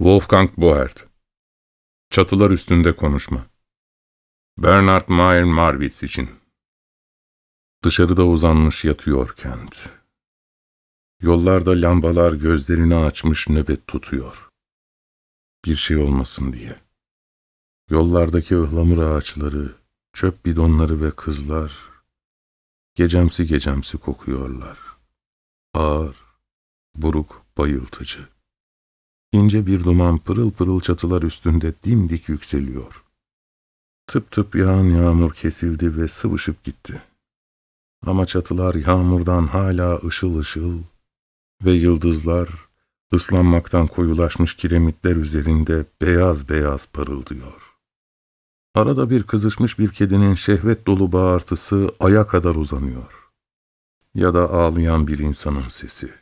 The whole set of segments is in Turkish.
Wolfgang Boert Çatılar Üstünde Konuşma Bernard Mayer Marwitz için Dışarıda uzanmış yatıyor kent. Yollarda lambalar gözlerini açmış nöbet tutuyor. Bir şey olmasın diye. Yollardaki ıhlamur ağaçları, çöp bidonları ve kızlar gecemsi gecemsi kokuyorlar. Ağır, buruk, bayıltıcı. İnce bir duman pırıl pırıl çatılar üstünde dimdik yükseliyor. Tıp tıp yağan yağmur kesildi ve sıvışıp gitti. Ama çatılar yağmurdan hala ışıl ışıl ve yıldızlar ıslanmaktan koyulaşmış kiremitler üzerinde beyaz beyaz parıldıyor. Arada bir kızışmış bir kedinin şehvet dolu bağırtısı aya kadar uzanıyor. Ya da ağlayan bir insanın sesi.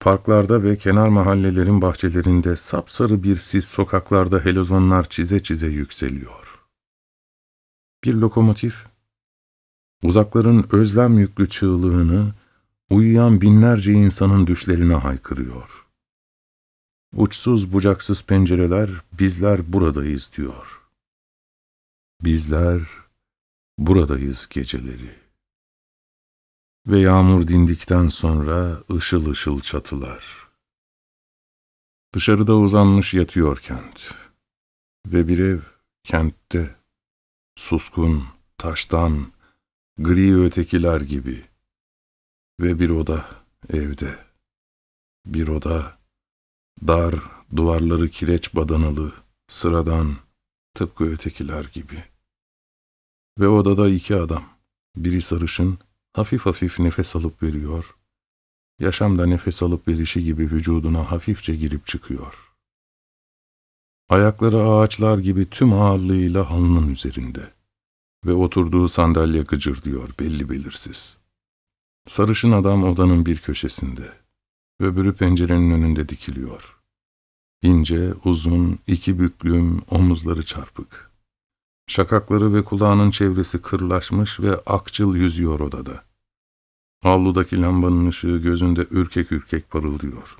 Parklarda ve kenar mahallelerin bahçelerinde sapsarı bir sis sokaklarda helozonlar çize çize yükseliyor. Bir lokomotif, uzakların özlem yüklü çığlığını uyuyan binlerce insanın düşlerine haykırıyor. Uçsuz bucaksız pencereler bizler buradayız diyor. Bizler buradayız geceleri. Ve yağmur dindikten sonra ışıl ışıl çatılar. Dışarıda uzanmış yatıyor kent. Ve bir ev kentte, suskun, taştan, gri ötekiler gibi. Ve bir oda evde. Bir oda, dar, duvarları kireç badanalı, sıradan, tıpkı ötekiler gibi. Ve odada iki adam, biri sarışın, Hafif hafif nefes alıp veriyor. Yaşamda nefes alıp verişi gibi vücuduna hafifçe girip çıkıyor. Ayakları ağaçlar gibi tüm ağırlığıyla halının üzerinde. Ve oturduğu sandalye gıcırdıyor belli belirsiz. Sarışın adam odanın bir köşesinde. Öbürü pencerenin önünde dikiliyor. İnce, uzun, iki büklüm, omuzları çarpık. Şakakları ve kulağının çevresi kırlaşmış ve akçıl yüzüyor odada. Avludaki lambanın ışığı gözünde ürkek ürkek parıldıyor.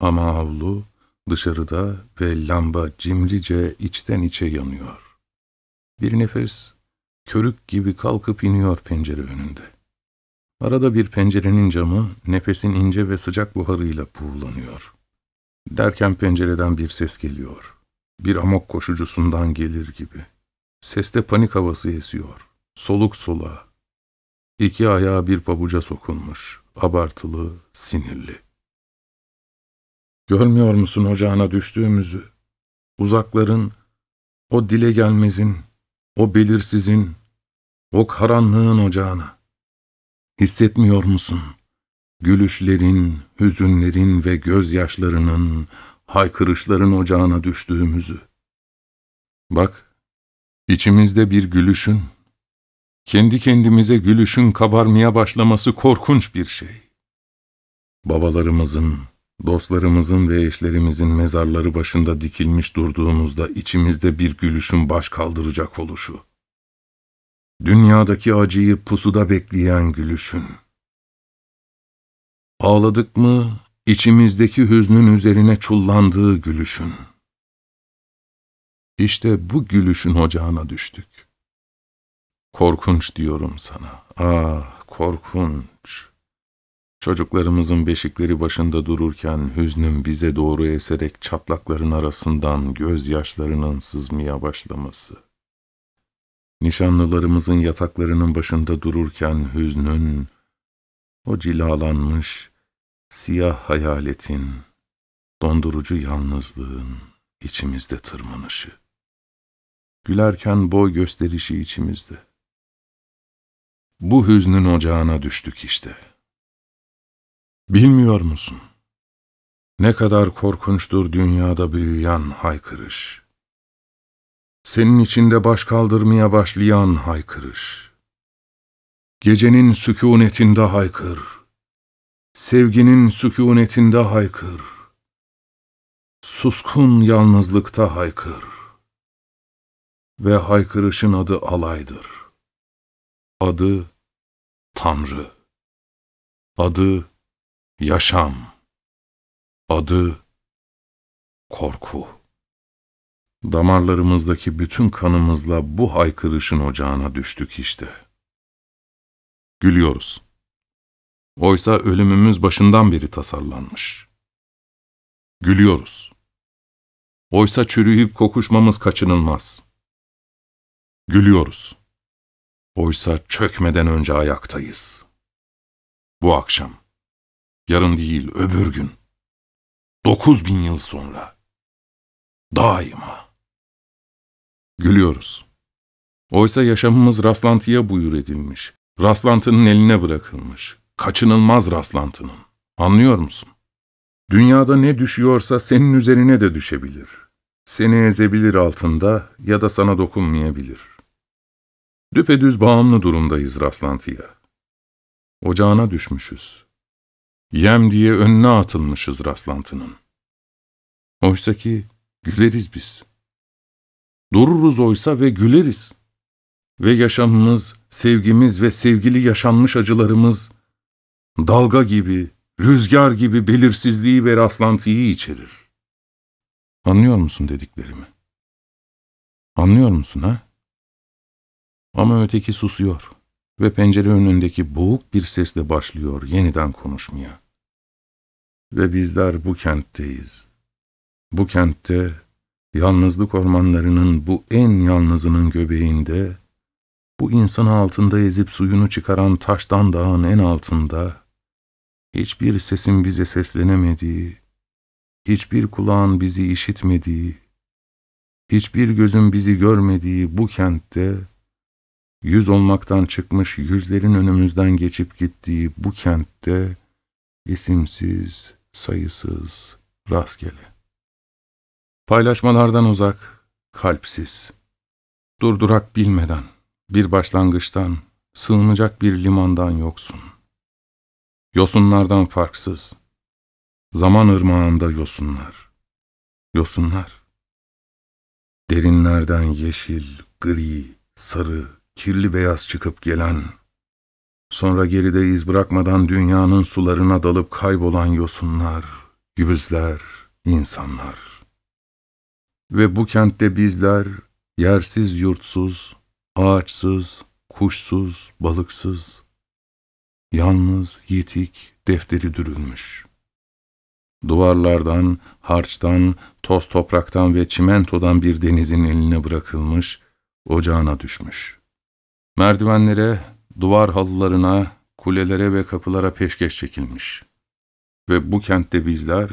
Ama avlu dışarıda ve lamba cimrice içten içe yanıyor. Bir nefes körük gibi kalkıp iniyor pencere önünde. Arada bir pencerenin camı nefesin ince ve sıcak buharıyla puğulanıyor. Derken pencereden bir ses geliyor. Bir amok koşucusundan gelir gibi. Seste panik havası esiyor. Soluk soluğa, İki ayağı bir pabuca sokunmuş, abartılı, sinirli. Görmüyor musun ocağına düştüğümüzü? Uzakların, o dile gelmezin, o belirsizin, o karanlığın ocağına. Hissetmiyor musun? Gülüşlerin, hüzünlerin ve gözyaşlarının, haykırışların ocağına düştüğümüzü. Bak, içimizde bir gülüşün, kendi kendimize gülüşün kabarmaya başlaması korkunç bir şey. Babalarımızın, dostlarımızın ve eşlerimizin mezarları başında dikilmiş durduğumuzda içimizde bir gülüşün baş kaldıracak oluşu. Dünyadaki acıyı pusuda bekleyen gülüşün. Ağladık mı, içimizdeki hüznün üzerine çullandığı gülüşün. İşte bu gülüşün ocağına düştük. Korkunç diyorum sana. Ah korkunç. Çocuklarımızın beşikleri başında dururken hüznün bize doğru eserek çatlakların arasından gözyaşlarının sızmaya başlaması. Nişanlılarımızın yataklarının başında dururken hüznün, o cilalanmış siyah hayaletin, dondurucu yalnızlığın içimizde tırmanışı. Gülerken boy gösterişi içimizde bu hüznün ocağına düştük işte. Bilmiyor musun? Ne kadar korkunçtur dünyada büyüyen haykırış. Senin içinde baş kaldırmaya başlayan haykırış. Gecenin sükunetinde haykır. Sevginin sükunetinde haykır. Suskun yalnızlıkta haykır. Ve haykırışın adı alaydır. Adı Tanrı. Adı Yaşam. Adı Korku. Damarlarımızdaki bütün kanımızla bu haykırışın ocağına düştük işte. Gülüyoruz. Oysa ölümümüz başından beri tasarlanmış. Gülüyoruz. Oysa çürüyüp kokuşmamız kaçınılmaz. Gülüyoruz. Oysa çökmeden önce ayaktayız. Bu akşam, yarın değil öbür gün, dokuz bin yıl sonra, daima. Gülüyoruz. Oysa yaşamımız rastlantıya buyur edilmiş, rastlantının eline bırakılmış, kaçınılmaz rastlantının. Anlıyor musun? Dünyada ne düşüyorsa senin üzerine de düşebilir. Seni ezebilir altında ya da sana dokunmayabilir.'' Düpedüz bağımlı durumdayız rastlantıya. Ocağına düşmüşüz. Yem diye önüne atılmışız rastlantının. Oysa ki güleriz biz. Dururuz oysa ve güleriz. Ve yaşamımız, sevgimiz ve sevgili yaşanmış acılarımız dalga gibi, rüzgar gibi belirsizliği ve rastlantıyı içerir. Anlıyor musun dediklerimi? Anlıyor musun ha? Ama öteki susuyor ve pencere önündeki boğuk bir sesle başlıyor yeniden konuşmaya. Ve bizler bu kentteyiz. Bu kentte, yalnızlık ormanlarının bu en yalnızının göbeğinde, bu insan altında ezip suyunu çıkaran taştan dağın en altında, hiçbir sesin bize seslenemediği, hiçbir kulağın bizi işitmediği, hiçbir gözün bizi görmediği bu kentte, yüz olmaktan çıkmış yüzlerin önümüzden geçip gittiği bu kentte isimsiz, sayısız, rastgele. Paylaşmalardan uzak, kalpsiz. Durdurak bilmeden, bir başlangıçtan, sığınacak bir limandan yoksun. Yosunlardan farksız. Zaman ırmağında yosunlar. Yosunlar. Derinlerden yeşil, gri, sarı, kirli beyaz çıkıp gelen, sonra geride iz bırakmadan dünyanın sularına dalıp kaybolan yosunlar, gübüzler, insanlar. Ve bu kentte bizler, yersiz yurtsuz, ağaçsız, kuşsuz, balıksız, yalnız, yitik, defteri dürülmüş. Duvarlardan, harçtan, toz topraktan ve çimentodan bir denizin eline bırakılmış, ocağına düşmüş. Merdivenlere, duvar halılarına, kulelere ve kapılara peşkeş çekilmiş. Ve bu kentte bizler,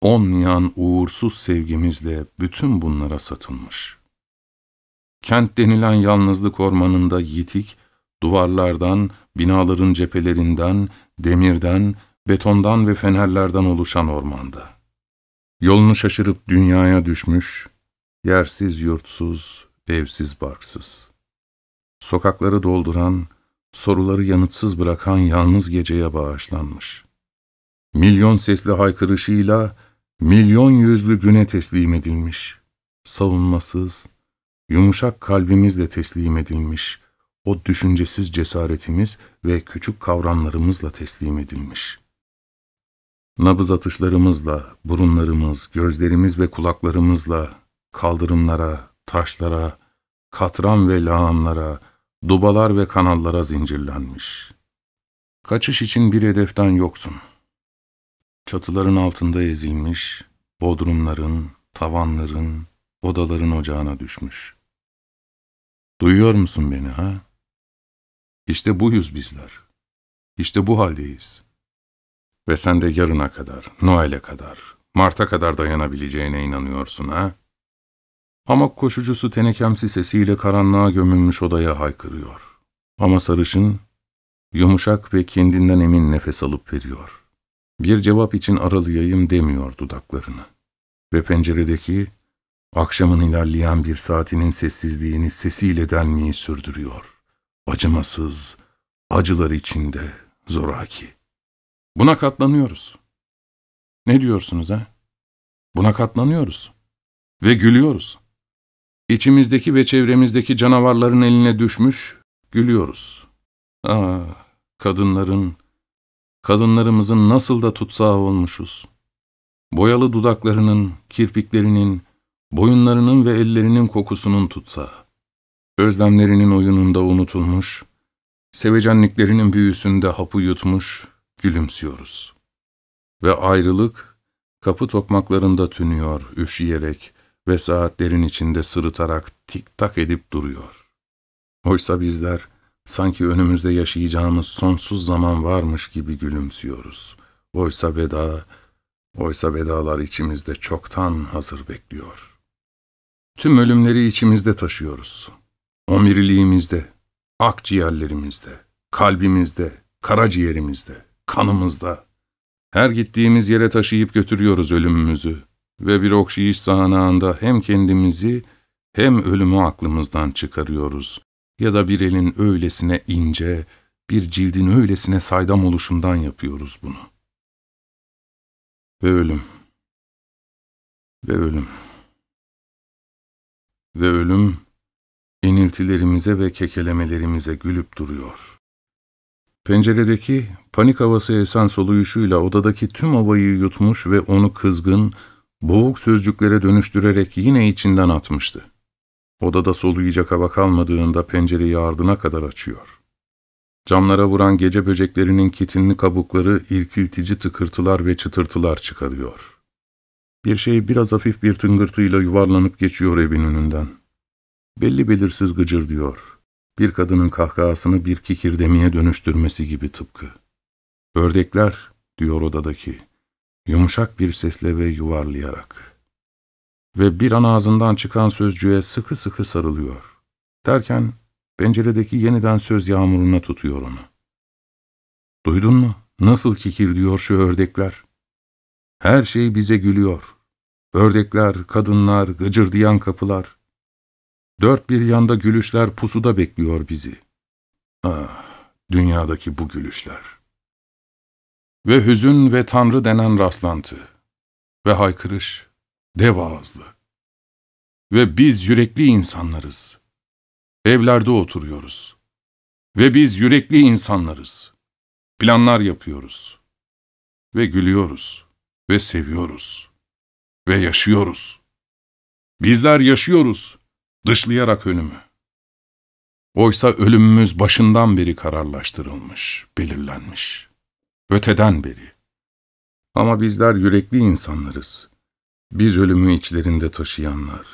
onmayan uğursuz sevgimizle bütün bunlara satılmış. Kent denilen yalnızlık ormanında yitik, duvarlardan, binaların cephelerinden, demirden, betondan ve fenerlerden oluşan ormanda. Yolunu şaşırıp dünyaya düşmüş, yersiz yurtsuz, evsiz barksız.'' sokakları dolduran, soruları yanıtsız bırakan yalnız geceye bağışlanmış. Milyon sesli haykırışıyla milyon yüzlü güne teslim edilmiş. Savunmasız, yumuşak kalbimizle teslim edilmiş. O düşüncesiz cesaretimiz ve küçük kavramlarımızla teslim edilmiş. Nabız atışlarımızla, burunlarımız, gözlerimiz ve kulaklarımızla kaldırımlara, taşlara, katran ve lağımlara, dubalar ve kanallara zincirlenmiş. Kaçış için bir hedeften yoksun. Çatıların altında ezilmiş, bodrumların, tavanların, odaların ocağına düşmüş. Duyuyor musun beni ha? İşte buyuz bizler. İşte bu haldeyiz. Ve sen de yarına kadar, Noel'e kadar, Mart'a kadar dayanabileceğine inanıyorsun ha? Hamak koşucusu tenekemsi sesiyle karanlığa gömülmüş odaya haykırıyor. Ama sarışın, yumuşak ve kendinden emin nefes alıp veriyor. Bir cevap için aralayayım demiyor dudaklarını. Ve penceredeki, akşamın ilerleyen bir saatinin sessizliğini sesiyle denmeyi sürdürüyor. Acımasız, acılar içinde, zoraki. Buna katlanıyoruz. Ne diyorsunuz ha? Buna katlanıyoruz. Ve gülüyoruz. İçimizdeki ve çevremizdeki canavarların eline düşmüş, gülüyoruz. Ah, kadınların, kadınlarımızın nasıl da tutsağı olmuşuz. Boyalı dudaklarının, kirpiklerinin, boyunlarının ve ellerinin kokusunun tutsağı. Özlemlerinin oyununda unutulmuş, sevecenliklerinin büyüsünde hapı yutmuş, gülümsüyoruz. Ve ayrılık, kapı tokmaklarında tünüyor, üşüyerek, ve saatlerin içinde sırıtarak tik tak edip duruyor. Oysa bizler sanki önümüzde yaşayacağımız sonsuz zaman varmış gibi gülümsüyoruz. Oysa veda, oysa vedalar içimizde çoktan hazır bekliyor. Tüm ölümleri içimizde taşıyoruz. Omiriliğimizde, akciğerlerimizde, kalbimizde, karaciğerimizde, kanımızda. Her gittiğimiz yere taşıyıp götürüyoruz ölümümüzü.'' ve bir okşayış sahanağında hem kendimizi hem ölümü aklımızdan çıkarıyoruz. Ya da bir elin öylesine ince, bir cildin öylesine saydam oluşundan yapıyoruz bunu. Ve ölüm. Ve ölüm. Ve ölüm, iniltilerimize ve kekelemelerimize gülüp duruyor. Penceredeki panik havası esen soluyuşuyla odadaki tüm havayı yutmuş ve onu kızgın, boğuk sözcüklere dönüştürerek yine içinden atmıştı. Odada soluyacak hava kalmadığında pencereyi ardına kadar açıyor. Camlara vuran gece böceklerinin kitinli kabukları irkiltici tıkırtılar ve çıtırtılar çıkarıyor. Bir şey biraz hafif bir tıngırtıyla yuvarlanıp geçiyor evin önünden. Belli belirsiz gıcır diyor. Bir kadının kahkahasını bir kikirdemiye dönüştürmesi gibi tıpkı. Ördekler, diyor odadaki yumuşak bir sesle ve yuvarlayarak. Ve bir an ağzından çıkan sözcüğe sıkı sıkı sarılıyor. Derken penceredeki yeniden söz yağmuruna tutuyor onu. Duydun mu? Nasıl kikir diyor şu ördekler. Her şey bize gülüyor. Ördekler, kadınlar, gıcırdayan kapılar. Dört bir yanda gülüşler pusuda bekliyor bizi. Ah, dünyadaki bu gülüşler.'' Ve hüzün ve tanrı denen rastlantı. Ve haykırış, dev ağızlı. Ve biz yürekli insanlarız. Evlerde oturuyoruz. Ve biz yürekli insanlarız. Planlar yapıyoruz. Ve gülüyoruz. Ve seviyoruz. Ve yaşıyoruz. Bizler yaşıyoruz. Dışlayarak ölümü. Oysa ölümümüz başından beri kararlaştırılmış, belirlenmiş.'' öteden beri. Ama bizler yürekli insanlarız. Biz ölümü içlerinde taşıyanlar.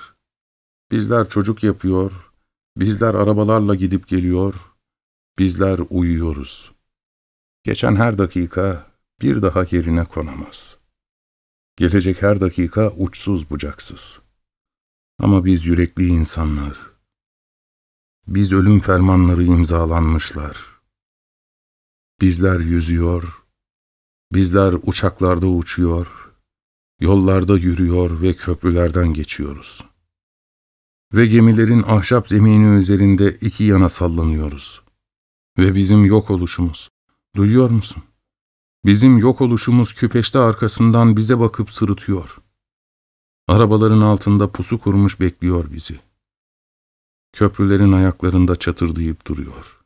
Bizler çocuk yapıyor, bizler arabalarla gidip geliyor, bizler uyuyoruz. Geçen her dakika bir daha yerine konamaz. Gelecek her dakika uçsuz bucaksız. Ama biz yürekli insanlar. Biz ölüm fermanları imzalanmışlar. Bizler yüzüyor, Bizler uçaklarda uçuyor, yollarda yürüyor ve köprülerden geçiyoruz. Ve gemilerin ahşap zemini üzerinde iki yana sallanıyoruz. Ve bizim yok oluşumuz, duyuyor musun? Bizim yok oluşumuz küpeşte arkasından bize bakıp sırıtıyor. Arabaların altında pusu kurmuş bekliyor bizi. Köprülerin ayaklarında çatırdayıp duruyor.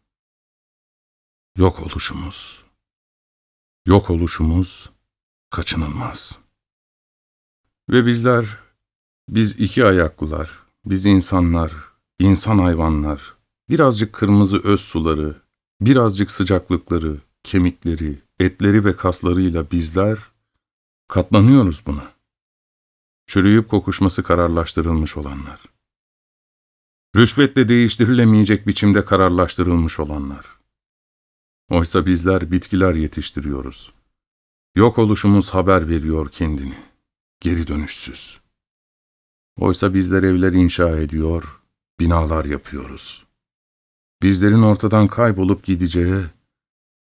Yok oluşumuz yok oluşumuz kaçınılmaz. Ve bizler, biz iki ayaklılar, biz insanlar, insan hayvanlar, birazcık kırmızı öz suları, birazcık sıcaklıkları, kemikleri, etleri ve kaslarıyla bizler katlanıyoruz buna. Çürüyüp kokuşması kararlaştırılmış olanlar. Rüşvetle değiştirilemeyecek biçimde kararlaştırılmış olanlar Oysa bizler bitkiler yetiştiriyoruz. Yok oluşumuz haber veriyor kendini. Geri dönüşsüz. Oysa bizler evler inşa ediyor, binalar yapıyoruz. Bizlerin ortadan kaybolup gideceği,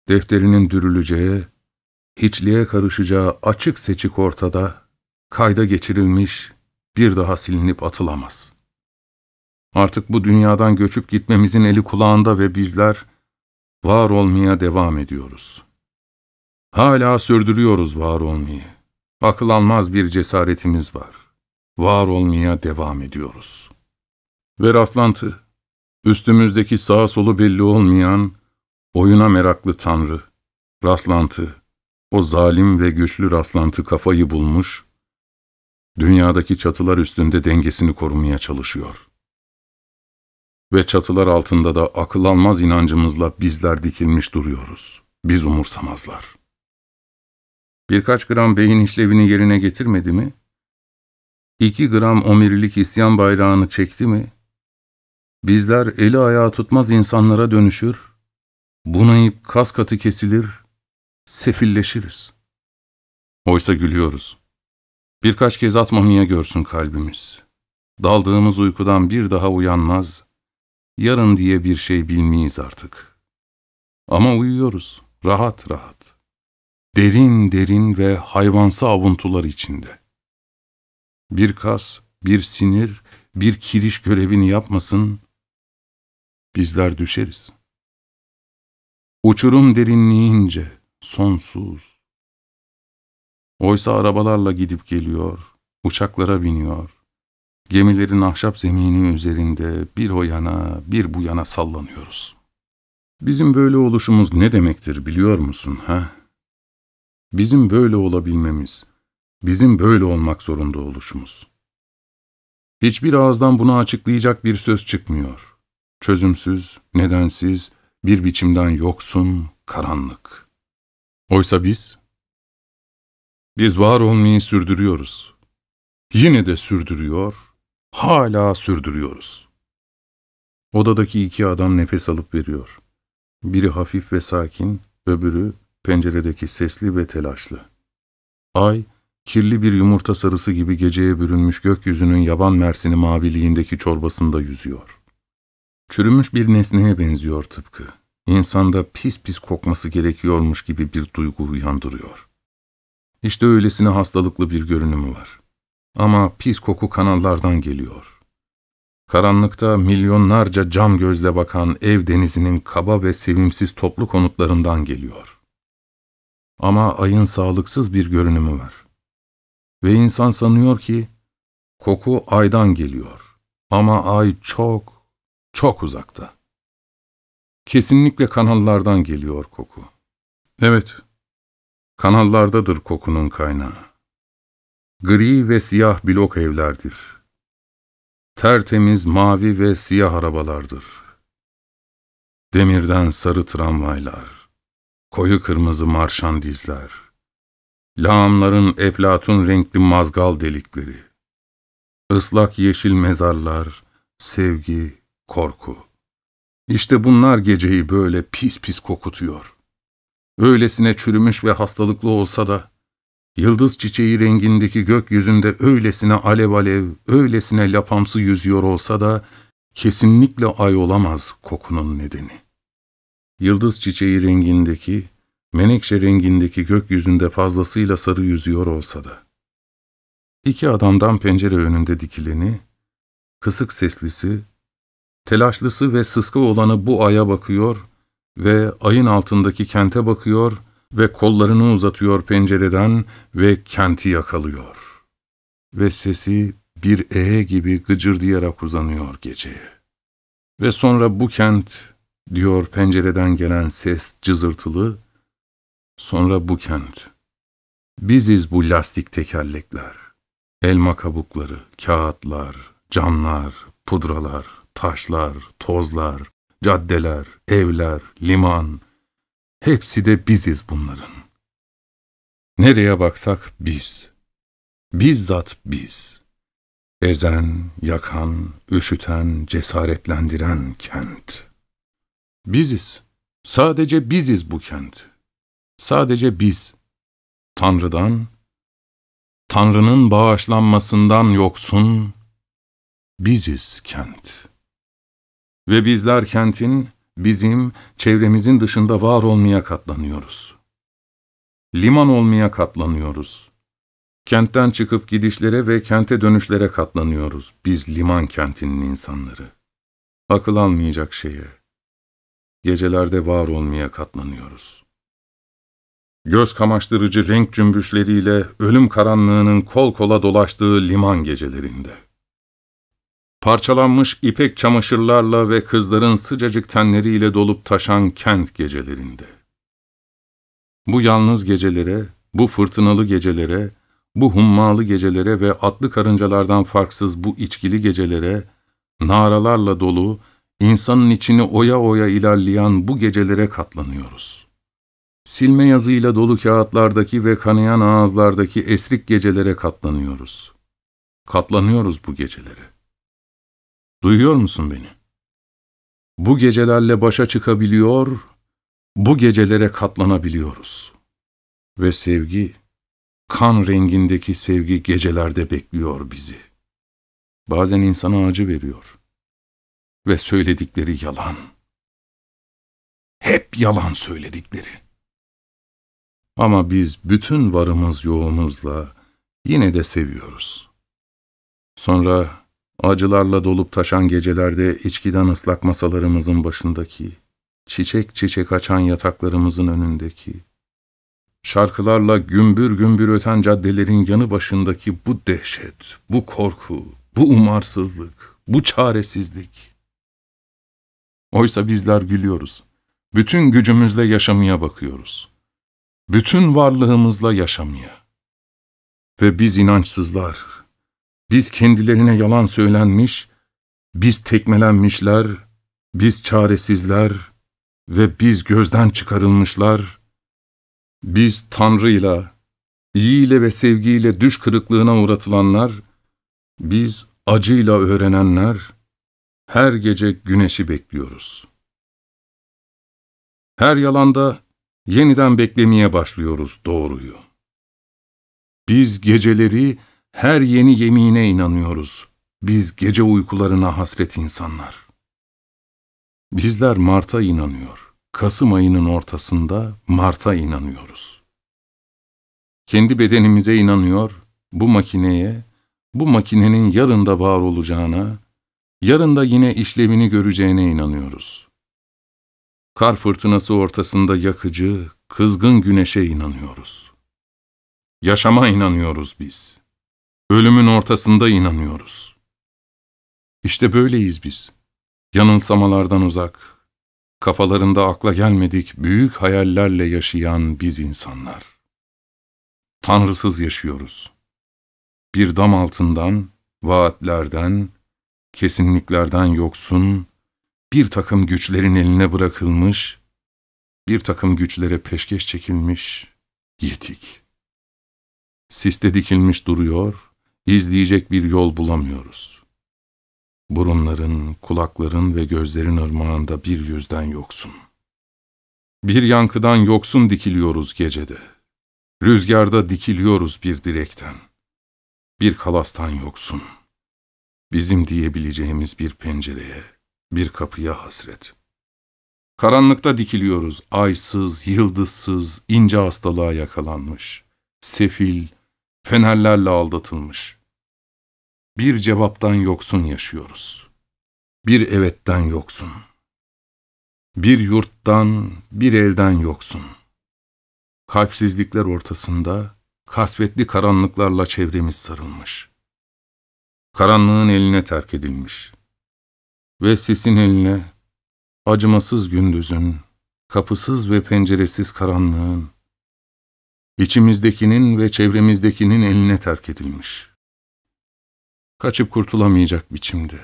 defterinin dürüleceği, hiçliğe karışacağı açık seçik ortada, kayda geçirilmiş, bir daha silinip atılamaz. Artık bu dünyadan göçüp gitmemizin eli kulağında ve bizler, var olmaya devam ediyoruz. Hala sürdürüyoruz var olmayı. Akıl almaz bir cesaretimiz var. Var olmaya devam ediyoruz. Ve rastlantı, üstümüzdeki sağ solu belli olmayan, oyuna meraklı Tanrı, rastlantı, o zalim ve güçlü rastlantı kafayı bulmuş, dünyadaki çatılar üstünde dengesini korumaya çalışıyor ve çatılar altında da akıl almaz inancımızla bizler dikilmiş duruyoruz. Biz umursamazlar. Birkaç gram beyin işlevini yerine getirmedi mi? İki gram omirilik isyan bayrağını çekti mi? Bizler eli ayağı tutmaz insanlara dönüşür, bunayıp kas katı kesilir, sefilleşiriz. Oysa gülüyoruz. Birkaç kez atmamaya görsün kalbimiz. Daldığımız uykudan bir daha uyanmaz, yarın diye bir şey bilmeyiz artık. Ama uyuyoruz, rahat rahat. Derin derin ve hayvansı avuntular içinde. Bir kas, bir sinir, bir kiriş görevini yapmasın, bizler düşeriz. Uçurum derinliğince, sonsuz. Oysa arabalarla gidip geliyor, uçaklara biniyor, Gemilerin ahşap zemini üzerinde bir o yana bir bu yana sallanıyoruz. Bizim böyle oluşumuz ne demektir biliyor musun ha? Bizim böyle olabilmemiz, bizim böyle olmak zorunda oluşumuz. Hiçbir ağızdan bunu açıklayacak bir söz çıkmıyor. Çözümsüz, nedensiz, bir biçimden yoksun, karanlık. Oysa biz, biz var olmayı sürdürüyoruz. Yine de sürdürüyor, hala sürdürüyoruz. Odadaki iki adam nefes alıp veriyor. Biri hafif ve sakin, öbürü penceredeki sesli ve telaşlı. Ay, kirli bir yumurta sarısı gibi geceye bürünmüş gökyüzünün yaban mersini maviliğindeki çorbasında yüzüyor. Çürümüş bir nesneye benziyor tıpkı. İnsanda pis pis kokması gerekiyormuş gibi bir duygu uyandırıyor. İşte öylesine hastalıklı bir görünümü var. Ama pis koku kanallardan geliyor. Karanlıkta milyonlarca cam gözle bakan ev denizinin kaba ve sevimsiz toplu konutlarından geliyor. Ama ayın sağlıksız bir görünümü var. Ve insan sanıyor ki koku aydan geliyor. Ama ay çok, çok uzakta. Kesinlikle kanallardan geliyor koku. Evet, kanallardadır kokunun kaynağı. Gri ve siyah blok evlerdir. Tertemiz mavi ve siyah arabalardır. Demirden sarı tramvaylar, koyu kırmızı marşandizler, lağımların eplatun renkli mazgal delikleri, ıslak yeşil mezarlar, sevgi, korku. İşte bunlar geceyi böyle pis pis kokutuyor. Öylesine çürümüş ve hastalıklı olsa da Yıldız çiçeği rengindeki gökyüzünde öylesine alev alev, öylesine lapamsı yüzüyor olsa da kesinlikle ay olamaz kokunun nedeni. Yıldız çiçeği rengindeki, menekşe rengindeki gökyüzünde fazlasıyla sarı yüzüyor olsa da. İki adamdan pencere önünde dikileni, kısık seslisi, telaşlısı ve sıska olanı bu aya bakıyor ve ayın altındaki kente bakıyor ve kollarını uzatıyor pencereden ve kenti yakalıyor. Ve sesi bir ee gibi gıcırdayarak uzanıyor geceye. Ve sonra bu kent, diyor pencereden gelen ses cızırtılı, sonra bu kent. Biziz bu lastik tekerlekler, elma kabukları, kağıtlar, camlar, pudralar, taşlar, tozlar, caddeler, evler, liman, Hepsi de biziz bunların. Nereye baksak biz. Bizzat biz. Ezen, yakan, üşüten, cesaretlendiren kent. Biziz. Sadece biziz bu kent. Sadece biz. Tanrı'dan, Tanrı'nın bağışlanmasından yoksun, biziz kent. Ve bizler kentin bizim çevremizin dışında var olmaya katlanıyoruz. Liman olmaya katlanıyoruz. Kentten çıkıp gidişlere ve kente dönüşlere katlanıyoruz biz liman kentinin insanları. Akıl almayacak şeye. Gecelerde var olmaya katlanıyoruz. Göz kamaştırıcı renk cümbüşleriyle ölüm karanlığının kol kola dolaştığı liman gecelerinde. Parçalanmış ipek çamaşırlarla ve kızların sıcacık tenleriyle dolup taşan kent gecelerinde. Bu yalnız gecelere, bu fırtınalı gecelere, bu hummalı gecelere ve atlı karıncalardan farksız bu içkili gecelere, naralarla dolu, insanın içini oya oya ilerleyen bu gecelere katlanıyoruz. Silme yazıyla dolu kağıtlardaki ve kanayan ağızlardaki esrik gecelere katlanıyoruz. Katlanıyoruz bu gecelere. Duyuyor musun beni? Bu gecelerle başa çıkabiliyor, bu gecelere katlanabiliyoruz. Ve sevgi, kan rengindeki sevgi gecelerde bekliyor bizi. Bazen insana acı veriyor. Ve söyledikleri yalan. Hep yalan söyledikleri. Ama biz bütün varımız yoğumuzla yine de seviyoruz. Sonra Acılarla dolup taşan gecelerde içkiden ıslak masalarımızın başındaki, çiçek çiçek açan yataklarımızın önündeki, şarkılarla gümbür gümbür öten caddelerin yanı başındaki bu dehşet, bu korku, bu umarsızlık, bu çaresizlik. Oysa bizler gülüyoruz. Bütün gücümüzle yaşamaya bakıyoruz. Bütün varlığımızla yaşamaya. Ve biz inançsızlar, biz kendilerine yalan söylenmiş, biz tekmelenmişler, biz çaresizler ve biz gözden çıkarılmışlar. Biz Tanrı'yla, iyiyle ve sevgiyle düş kırıklığına uğratılanlar, biz acıyla öğrenenler, her gece güneşi bekliyoruz. Her yalanda yeniden beklemeye başlıyoruz doğruyu. Biz geceleri, her yeni yemine inanıyoruz. Biz gece uykularına hasret insanlar. Bizler Mart'a inanıyor. Kasım ayının ortasında Mart'a inanıyoruz. Kendi bedenimize inanıyor, bu makineye, bu makinenin yarında var olacağına, yarında yine işlevini göreceğine inanıyoruz. Kar fırtınası ortasında yakıcı, kızgın güneşe inanıyoruz. Yaşama inanıyoruz biz.'' Ölümün ortasında inanıyoruz. İşte böyleyiz biz. Yanılsamalardan uzak, kafalarında akla gelmedik büyük hayallerle yaşayan biz insanlar. Tanrısız yaşıyoruz. Bir dam altından, vaatlerden, kesinliklerden yoksun, bir takım güçlerin eline bırakılmış, bir takım güçlere peşkeş çekilmiş, yetik. Siste dikilmiş duruyor, izleyecek bir yol bulamıyoruz. Burunların, kulakların ve gözlerin ırmağında bir yüzden yoksun. Bir yankıdan yoksun dikiliyoruz gecede. Rüzgarda dikiliyoruz bir direkten. Bir kalastan yoksun. Bizim diyebileceğimiz bir pencereye, bir kapıya hasret. Karanlıkta dikiliyoruz aysız, yıldızsız, ince hastalığa yakalanmış. Sefil, fenerlerle aldatılmış.'' bir cevaptan yoksun yaşıyoruz. Bir evetten yoksun. Bir yurttan, bir evden yoksun. Kalpsizlikler ortasında, kasvetli karanlıklarla çevremiz sarılmış. Karanlığın eline terk edilmiş. Ve sesin eline, acımasız gündüzün, kapısız ve penceresiz karanlığın, içimizdekinin ve çevremizdekinin eline terk edilmiş.'' Kaçıp kurtulamayacak biçimde.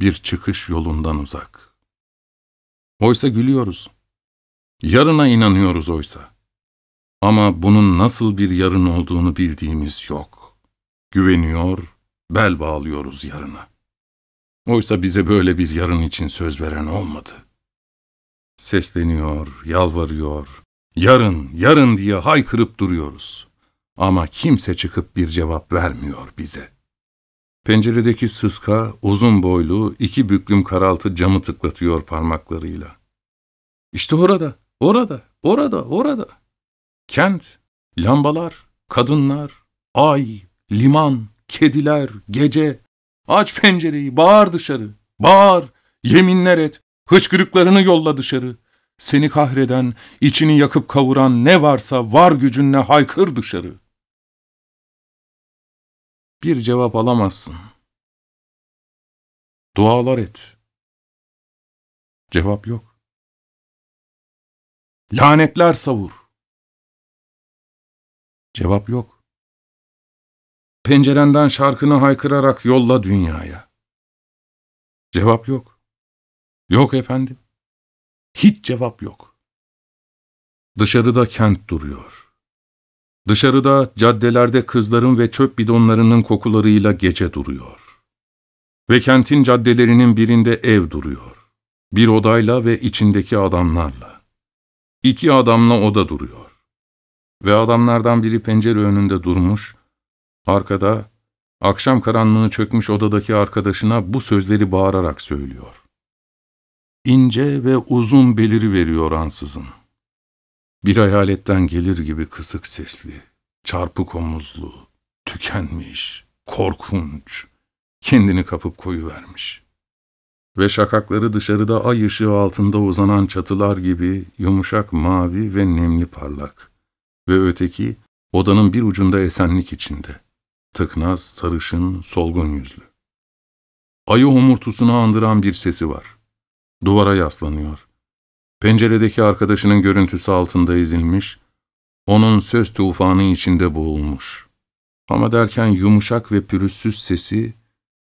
Bir çıkış yolundan uzak. Oysa gülüyoruz. Yarına inanıyoruz oysa. Ama bunun nasıl bir yarın olduğunu bildiğimiz yok. Güveniyor, bel bağlıyoruz yarına. Oysa bize böyle bir yarın için söz veren olmadı. Sesleniyor, yalvarıyor, yarın, yarın diye haykırıp duruyoruz. Ama kimse çıkıp bir cevap vermiyor bize.'' Penceredeki sıska, uzun boylu, iki büklüm karaltı camı tıklatıyor parmaklarıyla. İşte orada, orada, orada, orada. Kent, lambalar, kadınlar, ay, liman, kediler, gece. Aç pencereyi, bağır dışarı, bağır, yeminler et, hıçkırıklarını yolla dışarı. Seni kahreden, içini yakıp kavuran ne varsa var gücünle haykır dışarı.'' bir cevap alamazsın. Dualar et. Cevap yok. Lanetler savur. Cevap yok. Pencerenden şarkını haykırarak yolla dünyaya. Cevap yok. Yok efendim. Hiç cevap yok. Dışarıda kent duruyor. Dışarıda, caddelerde kızların ve çöp bidonlarının kokularıyla gece duruyor. Ve kentin caddelerinin birinde ev duruyor. Bir odayla ve içindeki adamlarla. İki adamla oda duruyor. Ve adamlardan biri pencere önünde durmuş, arkada, akşam karanlığını çökmüş odadaki arkadaşına bu sözleri bağırarak söylüyor. İnce ve uzun beliri veriyor ansızın. Bir hayaletten gelir gibi kısık sesli, çarpık omuzlu, tükenmiş, korkunç, kendini kapıp koyu vermiş. Ve şakakları dışarıda ay ışığı altında uzanan çatılar gibi yumuşak mavi ve nemli parlak. Ve öteki odanın bir ucunda esenlik içinde. Tıknaz, sarışın, solgun yüzlü. Ayı homurtusunu andıran bir sesi var. Duvara yaslanıyor penceredeki arkadaşının görüntüsü altında ezilmiş, onun söz tufanı içinde boğulmuş. Ama derken yumuşak ve pürüzsüz sesi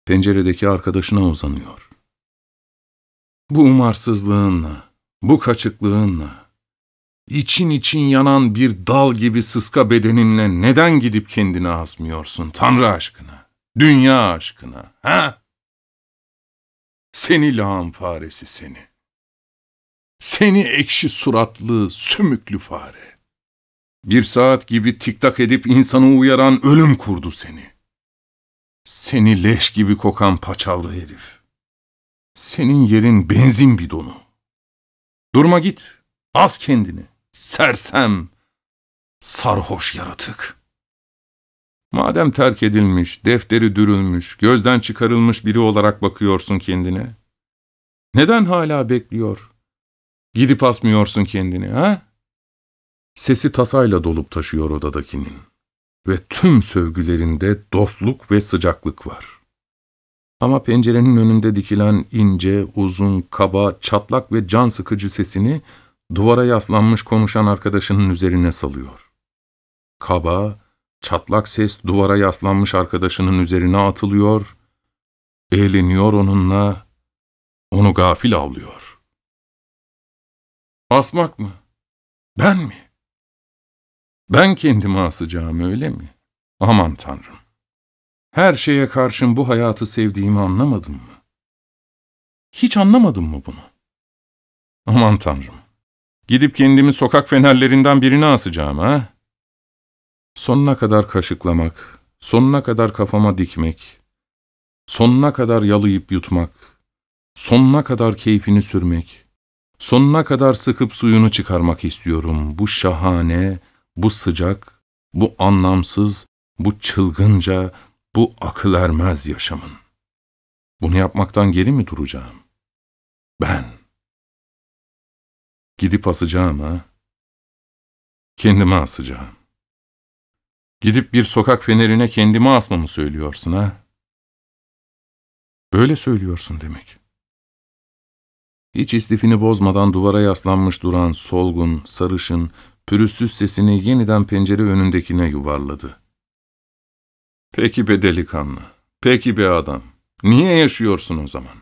penceredeki arkadaşına uzanıyor. Bu umarsızlığınla, bu kaçıklığınla, için için yanan bir dal gibi sıska bedeninle neden gidip kendini asmıyorsun Tanrı aşkına, dünya aşkına, ha? Seni lağım faresi seni. Seni ekşi suratlı, sümüklü fare. Bir saat gibi tiktak edip insanı uyaran ölüm kurdu seni. Seni leş gibi kokan paçavra herif. Senin yerin benzin bidonu. Durma git, az kendini. Sersem, sarhoş yaratık. Madem terk edilmiş, defteri dürülmüş, gözden çıkarılmış biri olarak bakıyorsun kendine, neden hala bekliyor, Gidip asmıyorsun kendini ha? Sesi tasayla dolup taşıyor odadakinin. Ve tüm sövgülerinde dostluk ve sıcaklık var. Ama pencerenin önünde dikilen ince, uzun, kaba, çatlak ve can sıkıcı sesini duvara yaslanmış konuşan arkadaşının üzerine salıyor. Kaba, çatlak ses duvara yaslanmış arkadaşının üzerine atılıyor, eğleniyor onunla, onu gafil avlıyor. Asmak mı? Ben mi? Ben kendimi asacağım öyle mi? Aman tanrım. Her şeye karşın bu hayatı sevdiğimi anlamadım mı? Hiç anlamadım mı bunu? Aman tanrım. Gidip kendimi sokak fenerlerinden birine asacağım ha? Sonuna kadar kaşıklamak, sonuna kadar kafama dikmek, sonuna kadar yalayıp yutmak, sonuna kadar keyfini sürmek, Sonuna kadar sıkıp suyunu çıkarmak istiyorum. Bu şahane, bu sıcak, bu anlamsız, bu çılgınca, bu akıl ermez yaşamın. Bunu yapmaktan geri mi duracağım? Ben. Gidip asacağım ha? Kendime asacağım. Gidip bir sokak fenerine kendimi asmamı söylüyorsun ha? Böyle söylüyorsun demek.'' Hiç istifini bozmadan duvara yaslanmış duran solgun, sarışın, pürüzsüz sesini yeniden pencere önündekine yuvarladı. Peki be delikanlı, peki be adam, niye yaşıyorsun o zaman?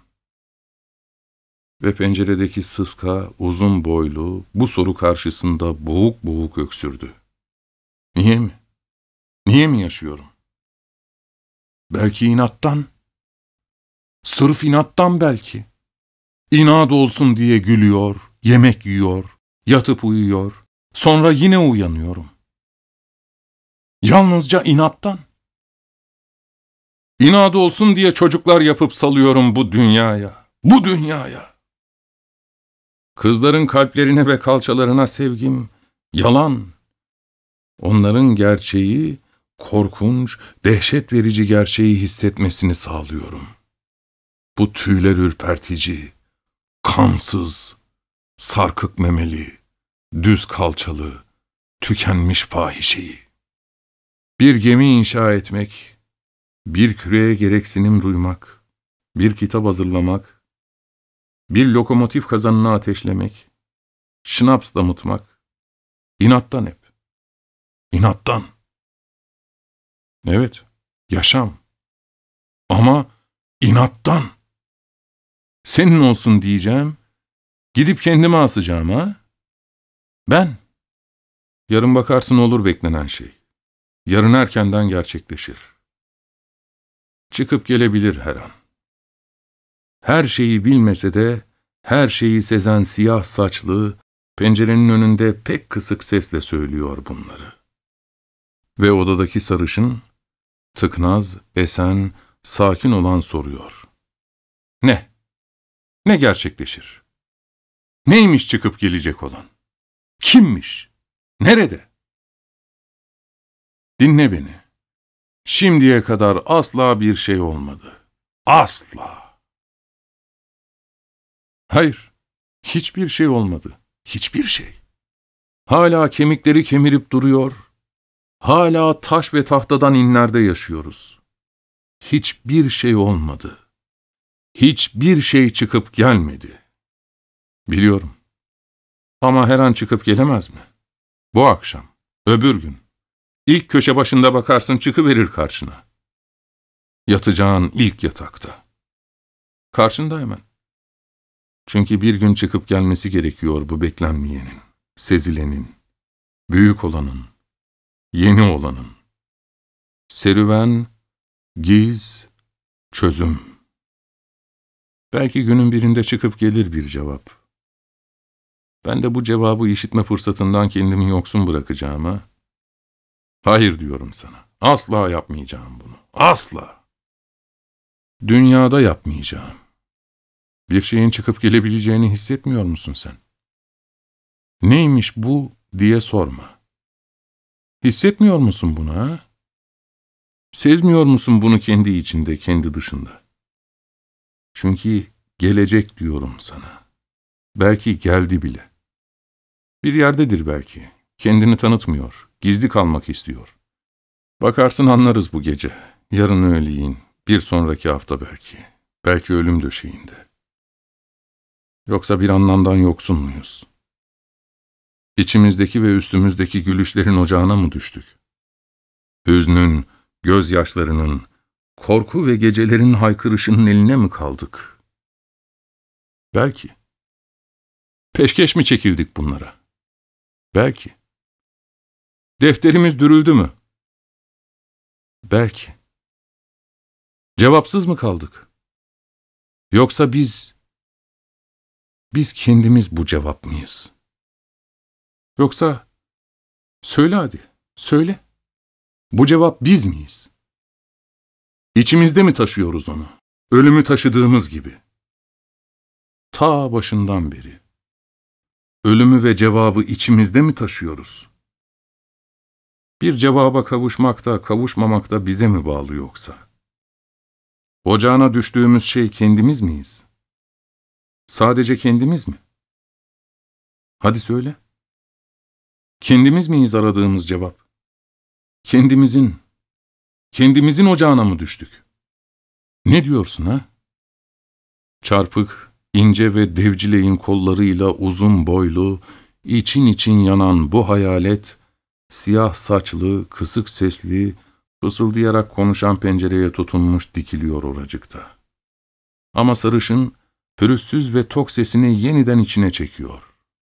Ve penceredeki sıska, uzun boylu, bu soru karşısında boğuk boğuk öksürdü. Niye mi? Niye mi yaşıyorum? Belki inattan. Sırf inattan belki inat olsun diye gülüyor, yemek yiyor, yatıp uyuyor. Sonra yine uyanıyorum. Yalnızca inattan. İnat olsun diye çocuklar yapıp salıyorum bu dünyaya, bu dünyaya. Kızların kalplerine ve kalçalarına sevgim yalan. Onların gerçeği, korkunç, dehşet verici gerçeği hissetmesini sağlıyorum. Bu tüyler ürpertici, Kansız, sarkık memeli, düz kalçalı, tükenmiş fahişeyi. Bir gemi inşa etmek, bir küreye gereksinim duymak, bir kitap hazırlamak, bir lokomotif kazanını ateşlemek, şınaps damıtmak, inattan hep, inattan. Evet, yaşam ama inattan. Senin olsun diyeceğim. Gidip kendime asacağım ha? Ben. Yarın bakarsın olur beklenen şey. Yarın erkenden gerçekleşir. Çıkıp gelebilir her an. Her şeyi bilmese de, her şeyi sezen siyah saçlı, pencerenin önünde pek kısık sesle söylüyor bunları. Ve odadaki sarışın, tıknaz, esen, sakin olan soruyor. Ne? ne gerçekleşir? Neymiş çıkıp gelecek olan? Kimmiş? Nerede? Dinle beni. Şimdiye kadar asla bir şey olmadı. Asla. Hayır, hiçbir şey olmadı. Hiçbir şey. Hala kemikleri kemirip duruyor. Hala taş ve tahtadan inlerde yaşıyoruz. Hiçbir şey olmadı.'' Hiçbir şey çıkıp gelmedi. Biliyorum. Ama her an çıkıp gelemez mi? Bu akşam, öbür gün. İlk köşe başında bakarsın çıkıverir karşına. Yatacağın ilk yatakta. Karşında hemen. Çünkü bir gün çıkıp gelmesi gerekiyor bu beklenmeyenin, sezilenin, büyük olanın, yeni olanın. Serüven, giz, çözüm. Belki günün birinde çıkıp gelir bir cevap. Ben de bu cevabı işitme fırsatından kendimi yoksun bırakacağıma, hayır diyorum sana, asla yapmayacağım bunu, asla. Dünyada yapmayacağım. Bir şeyin çıkıp gelebileceğini hissetmiyor musun sen? Neymiş bu diye sorma. Hissetmiyor musun bunu ha? Sezmiyor musun bunu kendi içinde, kendi dışında? Çünkü gelecek diyorum sana. Belki geldi bile. Bir yerdedir belki. Kendini tanıtmıyor. Gizli kalmak istiyor. Bakarsın anlarız bu gece. Yarın öğleyin. Bir sonraki hafta belki. Belki ölüm döşeğinde. Yoksa bir anlamdan yoksun muyuz? İçimizdeki ve üstümüzdeki gülüşlerin ocağına mı düştük? Hüznün, gözyaşlarının, korku ve gecelerin haykırışının eline mi kaldık? Belki. Peşkeş mi çekildik bunlara? Belki. Defterimiz dürüldü mü? Belki. Cevapsız mı kaldık? Yoksa biz, biz kendimiz bu cevap mıyız? Yoksa, söyle hadi, söyle. Bu cevap biz miyiz? İçimizde mi taşıyoruz onu? Ölümü taşıdığımız gibi. Ta başından beri. Ölümü ve cevabı içimizde mi taşıyoruz? Bir cevaba kavuşmak da kavuşmamak da bize mi bağlı yoksa? Ocağına düştüğümüz şey kendimiz miyiz? Sadece kendimiz mi? Hadi söyle. Kendimiz miyiz aradığımız cevap? Kendimizin, Kendimizin ocağına mı düştük? Ne diyorsun ha? Çarpık, ince ve devcileyin kollarıyla uzun boylu, için için yanan bu hayalet, siyah saçlı, kısık sesli, fısıldayarak konuşan pencereye tutunmuş dikiliyor oracıkta. Ama sarışın, pürüzsüz ve tok sesini yeniden içine çekiyor.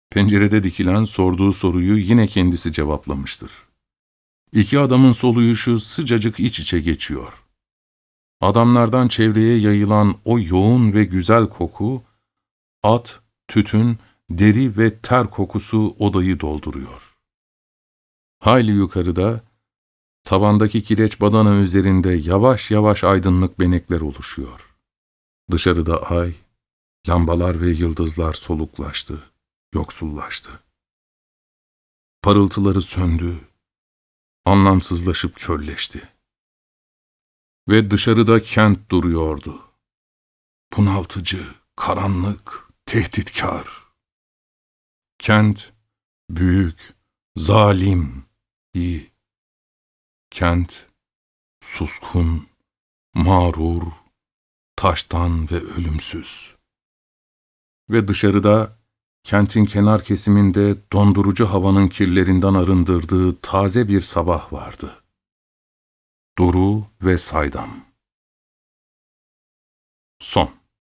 Pencerede dikilen sorduğu soruyu yine kendisi cevaplamıştır. İki adamın soluyuşu sıcacık iç içe geçiyor. Adamlardan çevreye yayılan o yoğun ve güzel koku, at, tütün, deri ve ter kokusu odayı dolduruyor. Hayli yukarıda, tabandaki kireç badana üzerinde yavaş yavaş aydınlık benekler oluşuyor. Dışarıda ay, lambalar ve yıldızlar soluklaştı, yoksullaştı. Parıltıları söndü, anlamsızlaşıp kölleşti. Ve dışarıda kent duruyordu. Bunaltıcı, karanlık, tehditkar. Kent, büyük, zalim, iyi. Kent, suskun, mağrur, taştan ve ölümsüz. Ve dışarıda Kentin kenar kesiminde dondurucu havanın kirlerinden arındırdığı taze bir sabah vardı. Duru ve saydam. Son